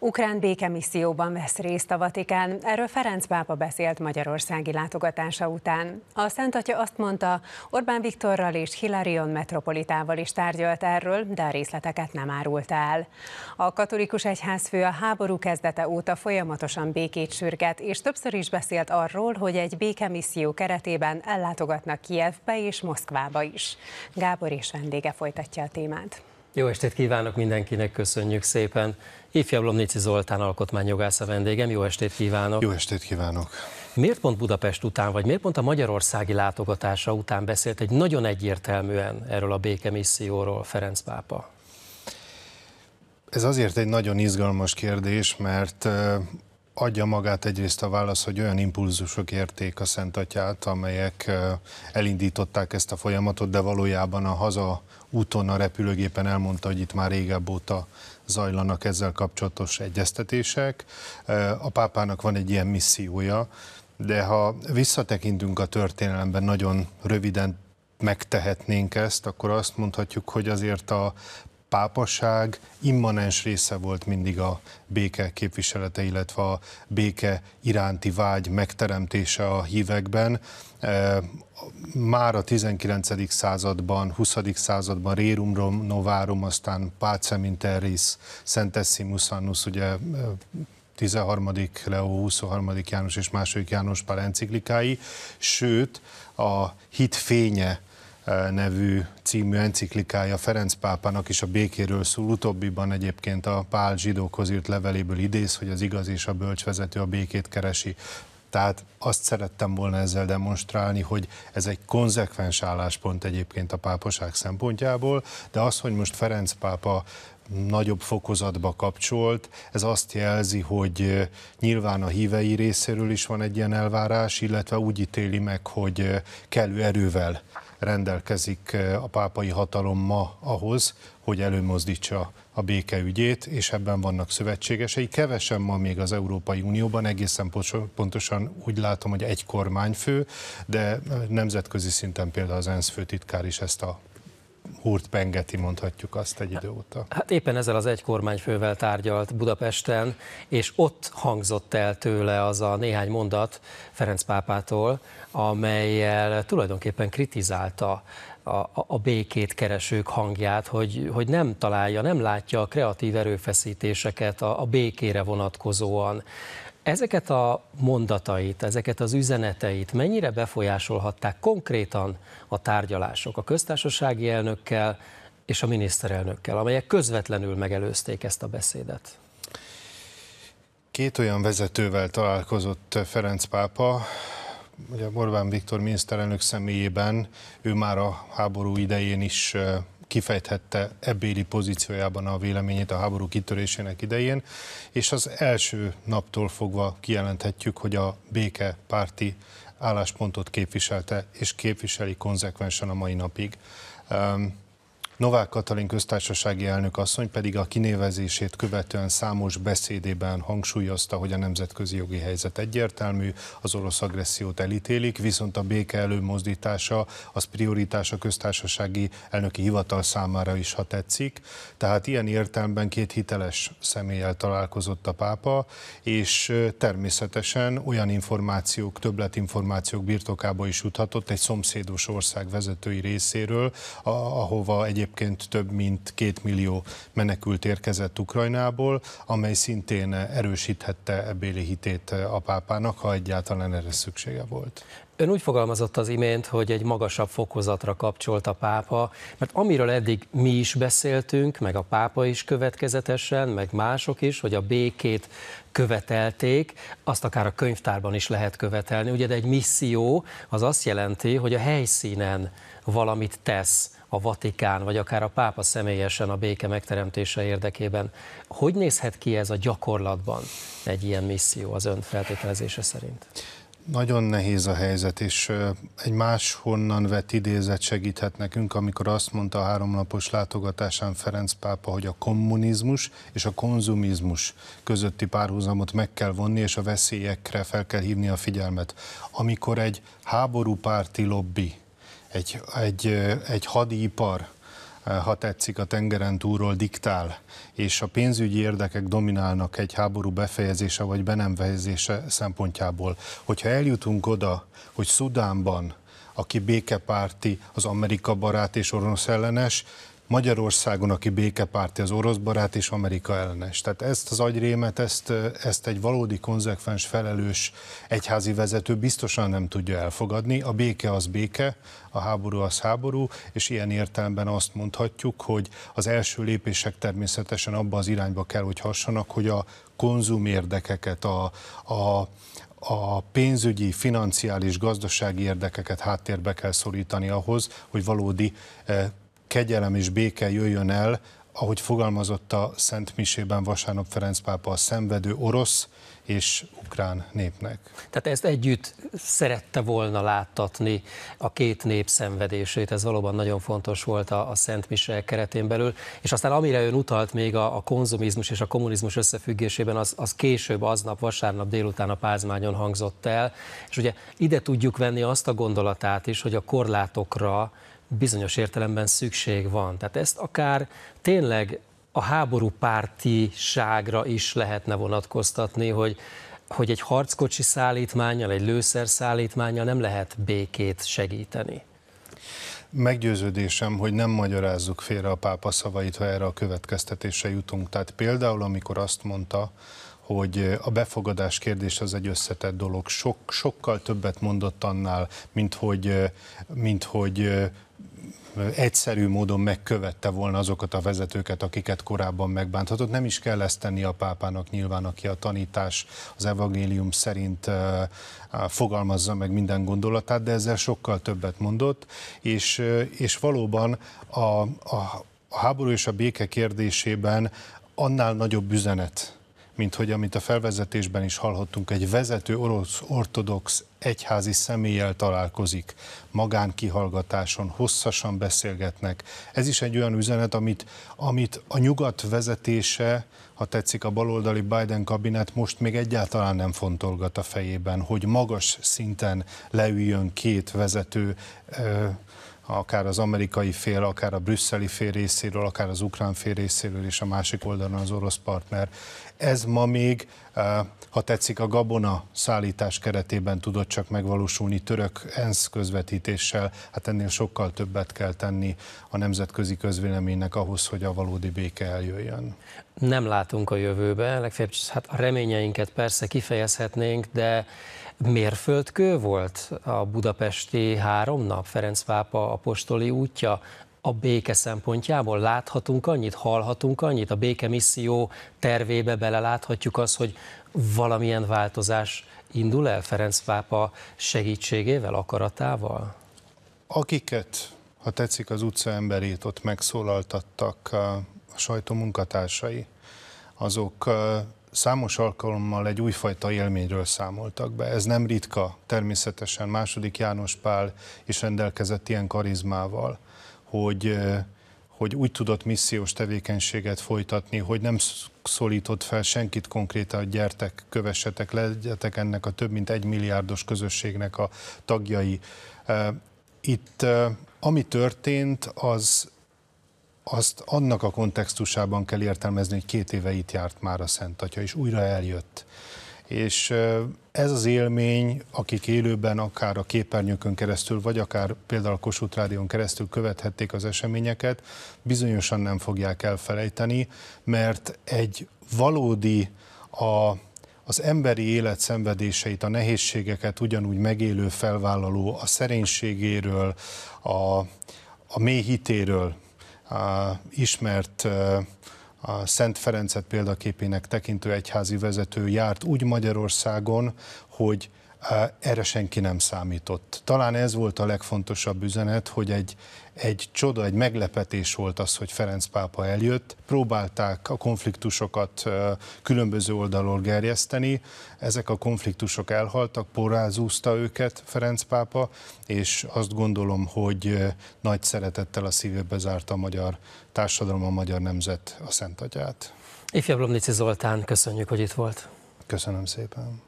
Ukrán békemisszióban vesz részt a Vatikán. Erről Ferenc pápa beszélt magyarországi látogatása után. A Szent Atya azt mondta, Orbán Viktorral és Hilarion metropolitával is tárgyalt erről, de a részleteket nem árult el. A katolikus egyházfő a háború kezdete óta folyamatosan békét sürget, és többször is beszélt arról, hogy egy békemisszió keretében ellátogatnak Kievbe és Moszkvába is. Gábor és vendége folytatja a témát. Jó estét kívánok mindenkinek, köszönjük szépen. Ifjabb Lomnici Zoltán alkotmányjogász a vendégem, jó estét kívánok. Jó estét kívánok. Miért pont Budapest után, vagy miért pont a magyarországi látogatása után beszélt egy nagyon egyértelműen erről a békemisszióról Ferenc pápa? Ez azért egy nagyon izgalmas kérdés, mert adja magát egyrészt a válasz, hogy olyan impulzusok érték a Szent Atyát, amelyek elindították ezt a folyamatot, de valójában a haza úton a repülőgépen elmondta, hogy itt már régebb óta zajlanak ezzel kapcsolatos egyeztetések. A pápának van egy ilyen missziója, de ha visszatekintünk a történelemben nagyon röviden megtehetnénk ezt, akkor azt mondhatjuk, hogy azért a pápaság immanens része volt mindig a béke képviselete, illetve a béke iránti vágy megteremtése a hívekben. E, már a 19. században, 20. században Rerum Novarum, aztán Pácem Interis, Szentessimus Annus, ugye 13. Leo, 23. János és 2. János Pál enciklikái, sőt a hit fénye nevű című enciklikája Ferenc pápának is a békéről szól. Utóbbiban egyébként a Pál zsidókhoz írt leveléből idéz, hogy az igaz és a bölcs vezető a békét keresi. Tehát azt szerettem volna ezzel demonstrálni, hogy ez egy konzekvens álláspont egyébként a pápaság szempontjából, de az, hogy most Ferenc pápa nagyobb fokozatba kapcsolt. Ez azt jelzi, hogy nyilván a hívei részéről is van egy ilyen elvárás, illetve úgy ítéli meg, hogy kellő erővel rendelkezik eh, a pápai hatalom ma ahhoz, hogy előmozdítsa a béke ügyét, és ebben vannak szövetségesei. Kevesen ma még az Európai Unióban, egészen pontosan úgy látom, hogy egy kormányfő, de eh, nemzetközi szinten például az ENSZ főtitkár is ezt a húrt pengeti, mondhatjuk azt egy hát- idő óta. Hát éppen ezzel az egy kormányfővel tárgyalt Budapesten, és ott hangzott el tőle az a néhány mondat Ferenc pápától, amelyel tulajdonképpen kritizálta a, a békét keresők hangját, hogy, hogy nem találja, nem látja a kreatív erőfeszítéseket a, a békére vonatkozóan. Ezeket a mondatait, ezeket az üzeneteit mennyire befolyásolhatták konkrétan a tárgyalások a köztársasági elnökkel és a miniszterelnökkel, amelyek közvetlenül megelőzték ezt a beszédet? Két olyan vezetővel találkozott Ferenc pápa, ugye Orbán Viktor miniszterelnök személyében, ő már a háború idején is kifejthette ebbéli pozíciójában a véleményét a háború kitörésének idején, és az első naptól fogva kijelenthetjük, hogy a béke párti álláspontot képviselte, és képviseli konzekvensen a mai napig. Um, Novák Katalin köztársasági elnök asszony pedig a kinévezését követően számos beszédében hangsúlyozta, hogy a nemzetközi jogi helyzet egyértelmű, az orosz agressziót elítélik, viszont a béke előmozdítása az prioritás a köztársasági elnöki hivatal számára is, ha tetszik. Tehát ilyen értelemben két hiteles személlyel találkozott a pápa, és természetesen olyan információk, többletinformációk birtokába is juthatott egy szomszédos ország vezetői részéről, ahova egyébként egyébként több mint két millió menekült érkezett Ukrajnából, amely szintén erősíthette ebbéli hitét a pápának, ha egyáltalán erre szüksége volt. Ön úgy fogalmazott az imént, hogy egy magasabb fokozatra kapcsolt a pápa, mert amiről eddig mi is beszéltünk, meg a pápa is következetesen, meg mások is, hogy a békét követelték, azt akár a könyvtárban is lehet követelni. Ugye de egy misszió az azt jelenti, hogy a helyszínen valamit tesz a Vatikán, vagy akár a pápa személyesen a béke megteremtése érdekében. Hogy nézhet ki ez a gyakorlatban egy ilyen misszió az ön feltételezése szerint? Nagyon nehéz a helyzet, és egy máshonnan vett idézet segíthet nekünk, amikor azt mondta a háromnapos látogatásán Ferenc pápa, hogy a kommunizmus és a konzumizmus közötti párhuzamot meg kell vonni, és a veszélyekre fel kell hívni a figyelmet. Amikor egy háborúpárti lobby, egy, egy, egy hadipar, ha tetszik, a tengeren túlról diktál, és a pénzügyi érdekek dominálnak egy háború befejezése vagy benemvezése szempontjából. Hogyha eljutunk oda, hogy Szudánban aki békepárti, az Amerika barát és orosz ellenes, Magyarországon, aki békepárti, az orosz barát és Amerika ellenes. Tehát ezt az agyrémet, ezt, ezt egy valódi, konzekvens, felelős egyházi vezető biztosan nem tudja elfogadni. A béke az béke, a háború az háború, és ilyen értelemben azt mondhatjuk, hogy az első lépések természetesen abba az irányba kell, hogy hassanak, hogy a konzum érdekeket, a, a, a pénzügyi, financiális, gazdasági érdekeket háttérbe kell szorítani ahhoz, hogy valódi eh, kegyelem és béke jöjjön el, ahogy fogalmazott a Szent Misében vasárnap Ferenc pápa a szenvedő orosz és ukrán népnek. Tehát ezt együtt szerette volna láttatni a két nép szenvedését, ez valóban nagyon fontos volt a, a Szent Mise keretén belül, és aztán amire ön utalt még a, a konzumizmus és a kommunizmus összefüggésében, az, az később, aznap, vasárnap délután a pázmányon hangzott el, és ugye ide tudjuk venni azt a gondolatát is, hogy a korlátokra, bizonyos értelemben szükség van. Tehát ezt akár tényleg a háború pártiságra is lehetne vonatkoztatni, hogy hogy egy harckocsi szállítmányal, egy lőszer szállítmányal nem lehet békét segíteni. Meggyőződésem, hogy nem magyarázzuk félre a pápa szavait, ha erre a következtetése jutunk. Tehát például, amikor azt mondta, hogy a befogadás kérdés az egy összetett dolog. Sok, sokkal többet mondott annál, mint hogy, mint hogy egyszerű módon megkövette volna azokat a vezetőket, akiket korábban megbánthatott. Nem is kell ezt tenni a pápának nyilván, aki a tanítás az evangélium szerint fogalmazza meg minden gondolatát, de ezzel sokkal többet mondott, és, és valóban a, a, a háború és a béke kérdésében annál nagyobb üzenet mint hogy amit a felvezetésben is hallhattunk, egy vezető orosz ortodox egyházi személlyel találkozik, magánkihallgatáson, hosszasan beszélgetnek. Ez is egy olyan üzenet, amit, amit a nyugat vezetése, ha tetszik a baloldali Biden kabinet, most még egyáltalán nem fontolgat a fejében, hogy magas szinten leüljön két vezető akár az amerikai fél, akár a brüsszeli fél részéről, akár az ukrán fél részéről, és a másik oldalon az orosz partner. Ez ma még, eh, ha tetszik, a gabona szállítás keretében tudott csak megvalósulni török ENSZ közvetítéssel. Hát ennél sokkal többet kell tenni a nemzetközi közvéleménynek ahhoz, hogy a valódi béke eljöjjön. Nem látunk a jövőbe, legfeljebb hát a reményeinket persze kifejezhetnénk, de Mérföldkő volt a budapesti három nap, Ferenc Pápa apostoli útja, a béke szempontjából? Láthatunk annyit, hallhatunk annyit? A béke misszió tervébe beleláthatjuk azt, hogy valamilyen változás indul el Ferenc pápa segítségével, akaratával? Akiket, ha tetszik az utca emberét, ott megszólaltattak a sajtó munkatársai, azok számos alkalommal egy újfajta élményről számoltak be. Ez nem ritka, természetesen második János Pál is rendelkezett ilyen karizmával, hogy, hogy úgy tudott missziós tevékenységet folytatni, hogy nem szólított fel senkit konkrétan, hogy gyertek, kövessetek, legyetek ennek a több mint egy milliárdos közösségnek a tagjai. Itt ami történt, az azt annak a kontextusában kell értelmezni, hogy két éve itt járt már a Szent Atya, és újra eljött. És ez az élmény, akik élőben, akár a képernyőkön keresztül, vagy akár például a Kossuth Rádión keresztül követhették az eseményeket, bizonyosan nem fogják elfelejteni, mert egy valódi a az emberi élet szenvedéseit, a nehézségeket ugyanúgy megélő felvállaló, a szerénységéről, a, a mély hitéről ismert a Szent Ferencet példaképének tekintő egyházi vezető járt úgy Magyarországon, hogy erre senki nem számított. Talán ez volt a legfontosabb üzenet, hogy egy, egy csoda, egy meglepetés volt az, hogy Ferenc pápa eljött. Próbálták a konfliktusokat különböző oldalról gerjeszteni, ezek a konfliktusok elhaltak, porrázúzta őket Ferenc pápa, és azt gondolom, hogy nagy szeretettel a szívébe zárta a magyar társadalom, a magyar nemzet a Szent Atyát. Ifjabb Lomnici Zoltán, köszönjük, hogy itt volt. Köszönöm szépen.